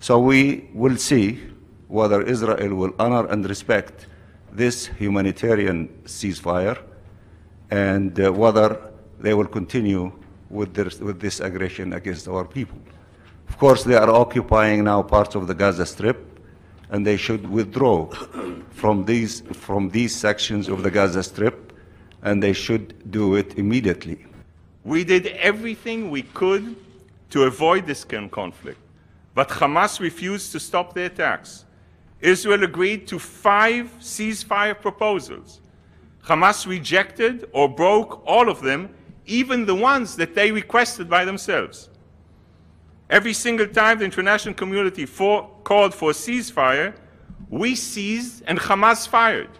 So we will see whether Israel will honor and respect this humanitarian ceasefire and uh, whether they will continue with, their, with this aggression against our people. Of course, they are occupying now parts of the Gaza Strip, and they should withdraw from these, from these sections of the Gaza Strip, and they should do it immediately. We did everything we could to avoid this conflict. But Hamas refused to stop the attacks. Israel agreed to five ceasefire proposals. Hamas rejected or broke all of them, even the ones that they requested by themselves. Every single time the international community for, called for a ceasefire, we seized and Hamas fired.